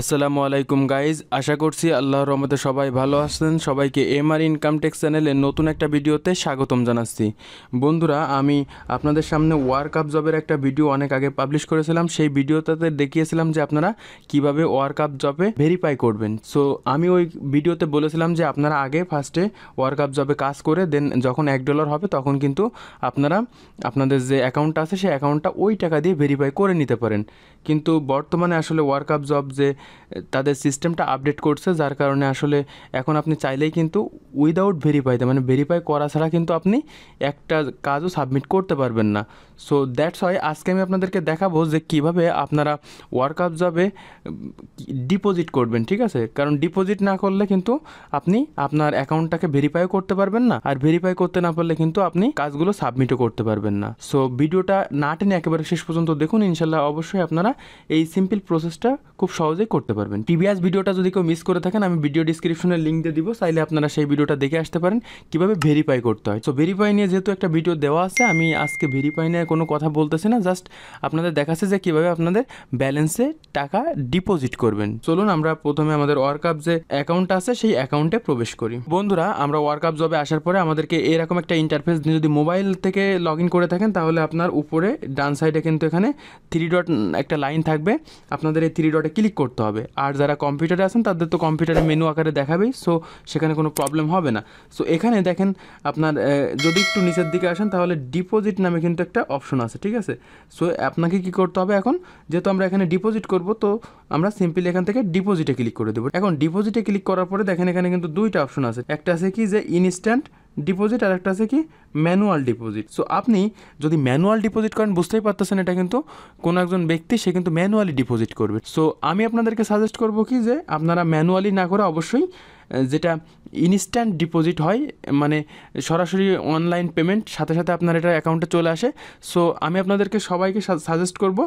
আসসালামু আলাইকুম গাইজ আশা করছি আল্লাহর রহমতে সবাই ভালো আসছেন সবাইকে আর ইনকাম ট্যাক্স চ্যানেলে নতুন একটা ভিডিওতে স্বাগতম জানাচ্ছি বন্ধুরা আমি আপনাদের সামনে ওয়ার্ক আপ জবের একটা ভিডিও অনেক আগে পাবলিশ করেছিলাম সেই ভিডিওটাতে দেখিয়েছিলাম যে আপনারা কিভাবে ওয়ার্ক আপ জবে ভেরিফাই করবেন সো আমি ওই ভিডিওতে বলেছিলাম যে আপনারা আগে ফার্স্টে ওয়ার্ক আপ জবে কাজ করে দেন যখন এক ডলার হবে তখন কিন্তু আপনারা আপনাদের যে অ্যাকাউন্টটা আছে সেই অ্যাকাউন্টটা ওই টাকা দিয়ে ভেরিফাই করে নিতে পারেন কিন্তু বর্তমানে আসলে ওয়ার্ক আপ জব যে তদে সিস্টেমটা আপডেট করছে যার কারণে আসলে এখন আপনি চাইলেই কিন্তু উইদাউট ভেরিফাই দা মানে ভেরিফাই করা ছাড়া কিন্তু আপনি একটা কাজও সাবমিট করতে পারবেন না সো দ্যাটস হয় আজকে আমি আপনাদেরকে দেখাবো যে কিভাবে আপনারা ওয়ার্ক আপ যাবে ডিপোজিট করবেন ঠিক আছে কারণ ডিপোজিট না করলে কিন্তু আপনি আপনার অ্যাকাউন্টটাকে ভেরিফাইও করতে পারবেন না আর ভেরিফাই করতে না পারলে কিন্তু আপনি কাজগুলো সাবমিটও করতে পারবেন না সো ভিডিওটা না টেনে একেবারে শেষ পর্যন্ত দেখুন ইনশাল্লাহ অবশ্যই আপনারা এই সিম্পল প্রসেসটা খুব সহজেই করতে পারবেন প্রিভিয়াস ভিডিওটা যদি কেউ মিস করে থাকেন আমি ভিডিও ডিসক্রিপশনের লিঙ্ক দিয়ে দিব চাইলে আপনারা সেই ভিডিওটা দেখে আসতে পারেন কিভাবে ভেরিফাই করতে হয় সো ভেরিফাই নিয়ে যেহেতু একটা ভিডিও দেওয়া আছে আমি আজকে ভেরিফাই নিয়ে কোনো কথা বলতেছে না জাস্ট আপনাদের দেখাচ্ছে যে কীভাবে আপনাদের ব্যালেন্সে টাকা ডিপোজিট করবেন চলুন আমরা প্রথমে আমাদের ওয়ার্কআপ যে অ্যাকাউন্ট আছে সেই অ্যাকাউন্টে প্রবেশ করি বন্ধুরা আমরা ওয়ার্কআপ জবে আসার পরে আমাদেরকে এরকম একটা ইন্টারফেস যদি মোবাইল থেকে লগ ইন করে থাকেন তাহলে আপনার উপরে ডান সাইডে কিন্তু এখানে থ্রি ডট একটা লাইন থাকবে আপনাদের এই থ্রি ডটে ক্লিক করতে হবে আর যারা কম্পিউটারে আছেন তাদের তো কম্পিউটারে মেনু আকারে দেখাবেই সো সেখানে কোনো প্রবলেম হবে না সো এখানে দেখেন আপনার যদি একটু নিচের দিকে আসেন তাহলে ডিপোজিট নামে কিন্তু একটা অপশন আছে ঠিক আছে সো আপনাকে কি করতে হবে এখন যেহেতু আমরা এখানে ডিপোজিট করব তো আমরা সিম্পলি এখান থেকে ডিপোজিটে ক্লিক করে দেবো এখন ডিপোজিটে ক্লিক করার পরে দেখেন এখানে কিন্তু দুইটা অপশন আছে একটা আছে কি যে ইনস্ট্যান্ট ডিপোজিট আর একটা আছে কি ম্যানুয়াল ডিপোজিট সো আপনি যদি ম্যানুয়াল ডিপোজিট করেন বুঝতেই পারতেছেন এটা কিন্তু কোনো একজন ব্যক্তি সে কিন্তু ম্যানুয়ালি ডিপোজিট করবে সো আমি আপনাদেরকে সাজেস্ট করব কি যে আপনারা ম্যানুয়ালি না করে অবশ্যই যেটা ইনস্ট্যান্ট ডিপোজিট হয় মানে সরাসরি অনলাইন পেমেন্ট সাথে সাথে আপনার এটা অ্যাকাউন্টে চলে আসে সো আমি আপনাদেরকে সবাইকে সাজেস্ট করব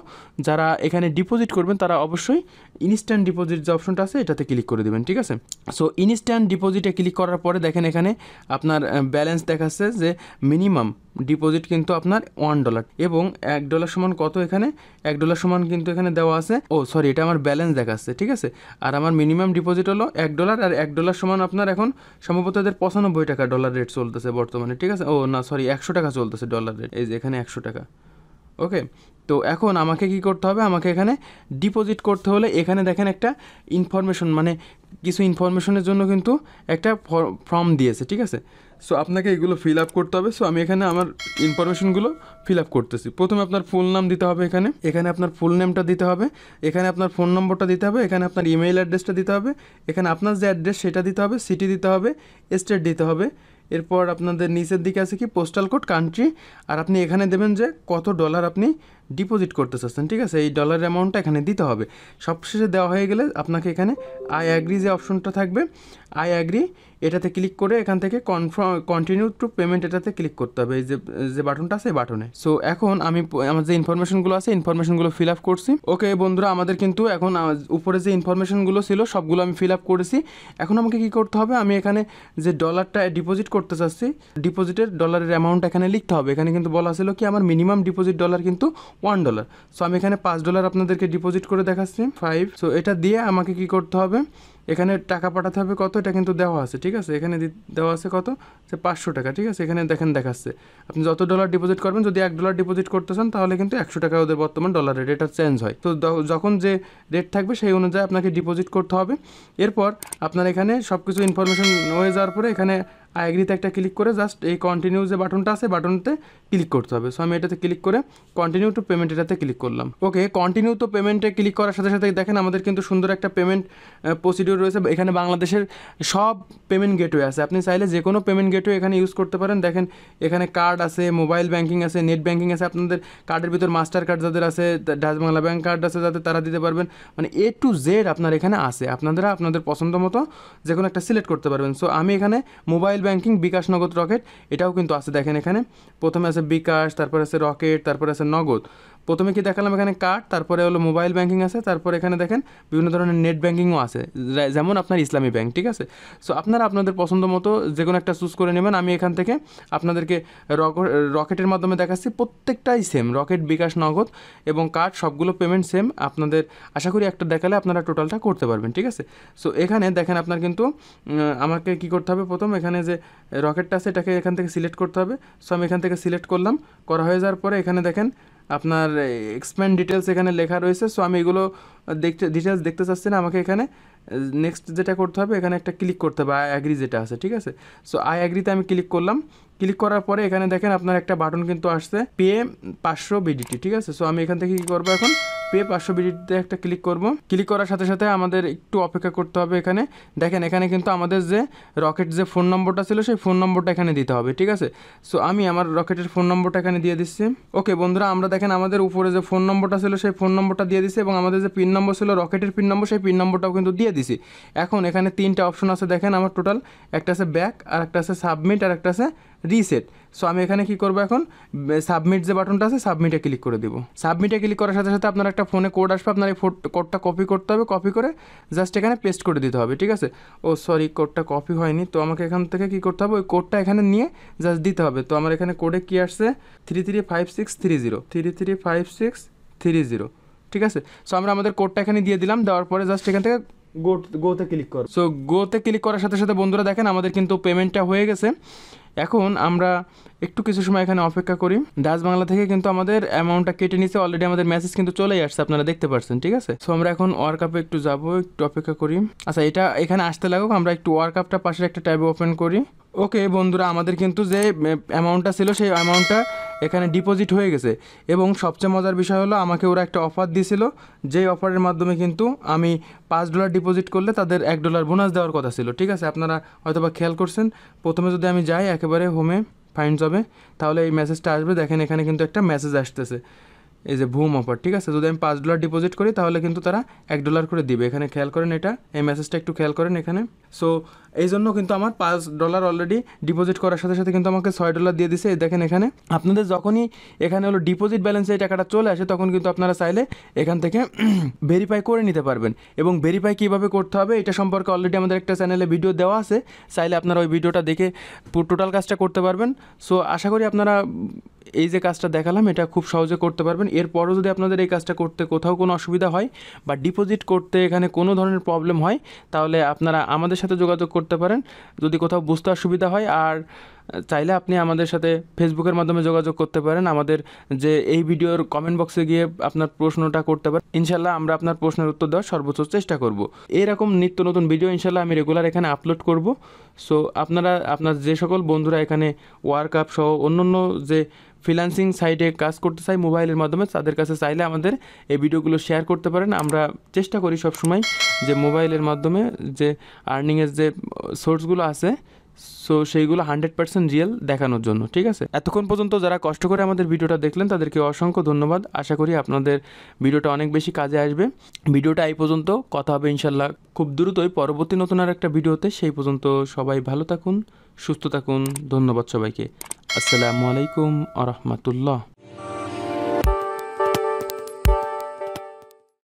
যারা এখানে ডিপোজিট করবেন তারা অবশ্যই ইনস্ট্যান্ট ডিপোজিট যে অপশনটা আছে এটাতে ক্লিক করে দেবেন ঠিক আছে সো ইনস্ট্যান্ট ডিপোজিটে ক্লিক করার পরে দেখেন এখানে আপনার ব্যালেন্স দেখাচ্ছে যে মিনিমাম ডিপোজিট কিন্তু আপনার ওয়ান ডলার এবং এক ডলার সমান কত এখানে এক ডলার সমান কিন্তু এখানে দেওয়া আছে ও সরি এটা আমার ব্যালেন্স দেখাচ্ছে ঠিক আছে আর আমার মিনিমাম ডিপোজিট হলো এক ডলার আর এক ডলার সমান আপনার এখন সম্ভবত এদের পঁচানব্বই টাকা ডলার রেট চলতেছে বর্তমানে ঠিক আছে ও না সরি একশো টাকা চলতেছে ডলার রেট এই যে এখানে একশো টাকা ওকে তো এখন আমাকে কি করতে হবে আমাকে এখানে ডিপোজিট করতে হলে এখানে দেখেন একটা ইনফরমেশন মানে কিছু ইনফরমেশনের জন্য কিন্তু একটা ফর্ম দিয়েছে ঠিক আছে সো আপনাকে এগুলো ফিল আপ করতে হবে সো আমি এখানে আমার ইনফরমেশনগুলো ফিল আপ করতেছি প্রথমে আপনার ফুল নাম দিতে হবে এখানে এখানে আপনার ফুল নেমটা দিতে হবে এখানে আপনার ফোন নম্বরটা দিতে হবে এখানে আপনার ইমেইল অ্যাড্রেসটা দিতে হবে এখানে আপনার যে অ্যাড্রেস সেটা দিতে হবে সিটি দিতে হবে স্টেট দিতে হবে এরপর আপনাদের নিচের দিকে আছে কি পোস্টাল কোড কান্ট্রি আর আপনি এখানে দেবেন যে কত ডলার আপনি ডিপোজিট করতে চাচ্ছেন ঠিক আছে এই ডলার অ্যামাউন্টটা এখানে দিতে হবে সবশেষে দেওয়া হয়ে গেলে আপনাকে এখানে আই অ্যাগ্রি যে অপশনটা থাকবে আই অ্যাগ্রি এটাতে ক্লিক করে এখান থেকে কনফার্ম কন্টিনিউ টু পেমেন্ট এটাতে ক্লিক করতে হবে এই যে যে বাটনটা আছে বাটনে সো এখন আমি আমার যে ইনফরমেশনগুলো আছে ইনফরমেশনগুলো ফিল আপ করছি ওকে বন্ধুরা আমাদের কিন্তু এখন উপরে যে ইনফরমেশনগুলো ছিল সবগুলো আমি ফিল আপ করেছি এখন আমাকে কি করতে হবে আমি এখানে যে ডলারটা ডিপোজিট করতে চাচ্ছি ডিপোজিটের ডলারের অ্যামাউন্ট এখানে লিখতে হবে এখানে কিন্তু বলা ছিল কি আমার মিনিমাম ডিপোজিট ডলার কিন্তু ওয়ান ডলার সো আমি এখানে পাঁচ ডলার আপনাদেরকে ডিপোজিট করে দেখাচ্ছি ফাইভ সো এটা দিয়ে আমাকে কি করতে হবে এখানে টাকা পাঠাতে হবে কত এটা কিন্তু দেওয়া আছে ঠিক আছে এখানে দেওয়া আছে কত সে পাঁচশো টাকা ঠিক আছে এখানে দেখেন দেখাচ্ছে আপনি যত ডলার ডিপোজিট করবেন যদি এক ডলার ডিপোজিট করতে চান তাহলে কিন্তু একশো টাকা ওদের বর্তমান ডলারের রেট এটা চেঞ্জ হয় তো যখন যে রেট থাকবে সেই অনুযায়ী আপনাকে ডিপোজিট করতে হবে এরপর আপনার এখানে সব কিছু ইনফরমেশন হয়ে যাওয়ার পরে এখানে আইগ্রিতে এগ্রিতে একটা ক্লিক করে জাস্ট এই কন্টিনিউ যে বাটনটা আছে বাটনতে ক্লিক করতে হবে সো আমি এটাতে ক্লিক করে কন্টিনিউ টু পেমেন্ট এটাতে ক্লিক করলাম ওকে কন্টিনিউ টু পেমেন্টে ক্লিক করার সাথে সাথে দেখেন আমাদের কিন্তু সুন্দর একটা পেমেন্ট প্রসিডিউর রয়েছে এখানে বাংলাদেশের সব পেমেন্ট গেটওয়ে আছে আপনি চাইলে যে কোনো পেমেন্ট গেটওয়ে এখানে ইউজ করতে পারেন দেখেন এখানে কার্ড আছে মোবাইল ব্যাঙ্কিং আছে নেট ব্যাঙ্কিং আছে আপনাদের কার্ডের ভিতর মাস্টার কার্ড যাদের আছে ডাচ বাংলা ব্যাঙ্ক কার্ড আছে যাদের তারা দিতে পারবেন মানে এ টু জেড আপনার এখানে আছে আপনারা আপনাদের পছন্দ মতো যে কোনো একটা সিলেক্ট করতে পারবেন সো আমি এখানে মোবাইল মোবাইল ব্যাংকিং বিকাশ নগদ রকেট এটাও কিন্তু আছে দেখেন এখানে প্রথমে আছে বিকাশ তারপর আছে রকেট তারপর আছে নগদ প্রথমে কি দেখালাম এখানে কার্ড তারপরে হলো মোবাইল ব্যাঙ্কিং আছে তারপরে এখানে দেখেন বিভিন্ন ধরনের নেট ব্যাঙ্কিংও আছে যেমন আপনার ইসলামী ব্যাংক ঠিক আছে সো আপনারা আপনাদের পছন্দ মতো যে কোনো একটা চুজ করে নেবেন আমি এখান থেকে আপনাদেরকে রকেটের মাধ্যমে দেখাচ্ছি প্রত্যেকটাই সেম রকেট বিকাশ নগদ এবং কার্ড সবগুলো পেমেন্ট সেম আপনাদের আশা করি একটা দেখালে আপনারা টোটালটা করতে পারবেন ঠিক আছে সো এখানে দেখেন আপনার কিন্তু আমাকে কি করতে হবে প্রথম এখানে যে রকেটটা আছে এটাকে এখান থেকে সিলেক্ট করতে হবে সো আমি এখান থেকে সিলেক্ট করলাম করা হয়ে যাওয়ার পরে এখানে দেখেন আপনার এক্সপ্যান্ড ডিটেলস এখানে লেখা রয়েছে সো আমি এগুলো দেখতে ডিটেলস দেখতে চাচ্ছি না আমাকে এখানে নেক্সট যেটা করতে হবে এখানে একটা ক্লিক করতে হবে আই অ্যাগ্রি যেটা আছে ঠিক আছে সো আই অ্যাগ্রিতে আমি ক্লিক করলাম ক্লিক করার পরে এখানে দেখেন আপনার একটা বাটন কিন্তু আসছে পে পাঁচশো বিডিটি ঠিক আছে সো আমি এখান থেকে কী করবো এখন পে পাঁচশো বিডিটিতে একটা ক্লিক করব ক্লিক করার সাথে সাথে আমাদের একটু অপেক্ষা করতে হবে এখানে দেখেন এখানে কিন্তু আমাদের যে রকেট যে ফোন নম্বরটা ছিল সেই ফোন নম্বরটা এখানে দিতে হবে ঠিক আছে সো আমি আমার রকেটের ফোন নম্বরটা এখানে দিয়ে দিচ্ছি ওকে বন্ধুরা আমরা দেখেন আমাদের উপরে যে ফোন নম্বরটা ছিল সেই ফোন নম্বরটা দিয়ে দিচ্ছি এবং আমাদের যে পিন নম্বর ছিল রকেটের পিন নম্বর সেই পিন নম্বরটাও কিন্তু দিয়ে দিছি এখন এখানে তিনটা অপশন আছে দেখেন আমার টোটাল একটা আছে ব্যাক আর একটা আছে সাবমিট আর একটা আছে রিসেট সো আমি এখানে কি করবো এখন সাবমিট যে বাটনটা আছে সাবমিটে ক্লিক করে দিব সাবমিটে ক্লিক করার সাথে সাথে আপনার একটা ফোনে কোড আসবে আপনার এই কোডটা কপি করতে হবে কপি করে জাস্ট এখানে পেস্ট করে দিতে হবে ঠিক আছে ও সরি কোডটা কপি হয়নি তো আমাকে এখান থেকে কি করতে হবে ওই কোডটা এখানে নিয়ে জাস্ট দিতে হবে তো আমার এখানে কোডে কি আসছে three three five six three zero three three five six three zero ঠিক আছে সো আমরা আমাদের কোডটা এখানে দিয়ে দিলাম দেওয়ার পরে জাস্ট এখান থেকে গো গোতে ক্লিক কর সো গোতে ক্লিক করার সাথে সাথে বন্ধুরা দেখেন আমাদের কিন্তু পেমেন্টটা হয়ে গেছে এখন আমরা একটু কিছু সময় এখানে অপেক্ষা করি ডাচ বাংলা থেকে কিন্তু আমাদের অ্যামাউন্টটা কেটে নিছে অলরেডি আমাদের মেসেজ কিন্তু চলেই আসছে আপনারা দেখতে পাচ্ছেন ঠিক আছে সো আমরা এখন ওয়ার্ল্ড কাপে একটু যাব একটু অপেক্ষা করি আচ্ছা এটা এখানে আসতে লাগুক আমরা একটু ওয়ার্ল্ড কাপটা পাশের একটা ট্যাবে ওপেন করি ওকে বন্ধুরা আমাদের কিন্তু যে অ্যামাউন্টটা ছিল সেই অ্যামাউন্টটা এখানে ডিপোজিট হয়ে গেছে এবং সবচেয়ে মজার বিষয় হলো আমাকে ওরা একটা অফার দিয়েছিল যেই অফারের মাধ্যমে কিন্তু আমি পাঁচ ডলার ডিপোজিট করলে তাদের এক ডলার বোনাস দেওয়ার কথা ছিল ঠিক আছে আপনারা হয়তোবা খেয়াল করছেন প্রথমে যদি আমি যাই একেবারে হোমে ফাইন্ড হবে তাহলে এই মেসেজটা আসবে দেখেন এখানে কিন্তু একটা মেসেজ আসতেছে এই যে ভুম অফার ঠিক আছে যদি আমি পাঁচ ডলার ডিপোজিট করি তাহলে কিন্তু তারা এক ডলার করে দিবে এখানে খেয়াল করেন এটা এই মেসেজটা একটু খেয়াল করেন এখানে সো এই জন্য কিন্তু আমার পাঁচ ডলার অলরেডি ডিপোজিট করার সাথে সাথে কিন্তু আমাকে ছয় ডলার দিয়ে দিছে দেখেন এখানে আপনাদের যখনই এখানে হলো ডিপোজিট ব্যালেন্সে এই টাকাটা চলে আসে তখন কিন্তু আপনারা চাইলে এখান থেকে ভেরিফাই করে নিতে পারবেন এবং ভেরিফাই কীভাবে করতে হবে এটা সম্পর্কে অলরেডি আমাদের একটা চ্যানেলে ভিডিও দেওয়া আছে চাইলে আপনারা ওই ভিডিওটা দেখে টোটাল কাজটা করতে পারবেন সো আশা করি আপনারা এই যে কাজটা দেখালাম এটা খুব সহজে করতে পারবেন এরপরও যদি আপনাদের এই কাজটা করতে কোথাও কোনো অসুবিধা হয় বা ডিপোজিট করতে এখানে কোনো ধরনের প্রবলেম হয় তাহলে আপনারা আমাদের সাথে যোগাযোগ করতে পারেন যদি কোথাও বুঝতে অসুবিধা হয় আর চাইলে আপনি আমাদের সাথে ফেসবুকের মাধ্যমে যোগাযোগ করতে পারেন আমাদের যে এই ভিডিওর কমেন্ট বক্সে গিয়ে আপনার প্রশ্নটা করতে পারেন ইনশাল্লাহ আমরা আপনার প্রশ্নের উত্তর দেওয়ার সর্বোচ্চ চেষ্টা করব এরকম নিত্য নতুন ভিডিও ইনশাল্লাহ আমি রেগুলার এখানে আপলোড করব সো আপনারা আপনার যে সকল বন্ধুরা এখানে ওয়ার্ক আপ সহ অন্য যে ফ্রিলান্সিং সাইটে কাজ করতে চাই মোবাইলের মাধ্যমে তাদের কাছে চাইলে আমাদের এই ভিডিওগুলো শেয়ার করতে পারেন আমরা চেষ্টা করি সবসময় যে মোবাইলের মাধ্যমে যে আর্নিংয়ের যে সোর্সগুলো আছে সো সেইগুলো হান্ড্রেড পার্সেন্ট রিয়েল দেখানোর জন্য ঠিক আছে এতক্ষণ পর্যন্ত যারা কষ্ট করে আমাদের ভিডিওটা দেখলেন তাদেরকে অসংখ্য ধন্যবাদ আশা করি আপনাদের ভিডিওটা অনেক বেশি কাজে আসবে ভিডিওটা এই পর্যন্ত কথা হবে ইনশাল্লাহ খুব দ্রুতই পরবর্তী নতুন আর একটা ভিডিওতে সেই পর্যন্ত সবাই ভালো থাকুন সুস্থ থাকুন ধন্যবাদ সবাইকে আসসালামু আলাইকুম আ রহমতুল্লাহ